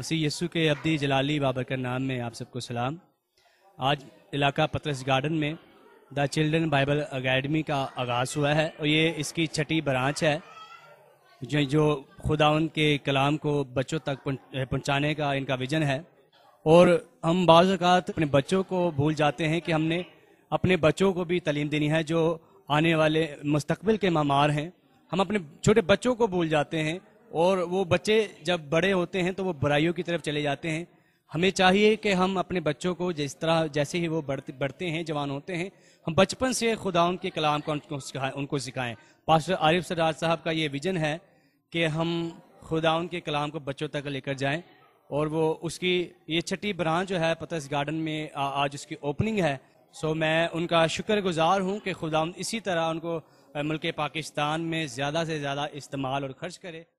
मसी यसु के अब्दी जलाली के नाम में आप सबको सलाम आज इलाका पत्रस गार्डन में द चिल्ड्रन बाइबल अकेडमी का आगाज़ हुआ है और ये इसकी छठी ब्रांच है जो जो खुदा उनके कलाम को बच्चों तक पहुंचाने का इनका विजन है और हम बात अपने बच्चों को भूल जाते हैं कि हमने अपने बच्चों को भी तलीम देनी है जो आने वाले मुस्तबिल के मामार हैं हम अपने छोटे बच्चों को भूल जाते हैं और वो बच्चे जब बड़े होते हैं तो वो बुराइयों की तरफ चले जाते हैं हमें चाहिए कि हम अपने बच्चों को जिस तरह जैसे ही वो बढ़ते बढ़ते हैं जवान होते हैं हम बचपन से खुदा उनके कलाम का उनको सिखाएं उनको सिखाएं पास्टर आरिफ सरदार साहब का ये विजन है कि हम खुदा उनके कलाम को बच्चों तक लेकर जाएं और वो उसकी ये छठी ब्रांच जो है पतस गार्डन में आ, आज उसकी ओपनिंग है सो मैं उनका शुक्रगुजार हूँ कि खुदा इसी तरह उनको मुल्क पाकिस्तान में ज़्यादा से ज़्यादा इस्तेमाल और खर्च करे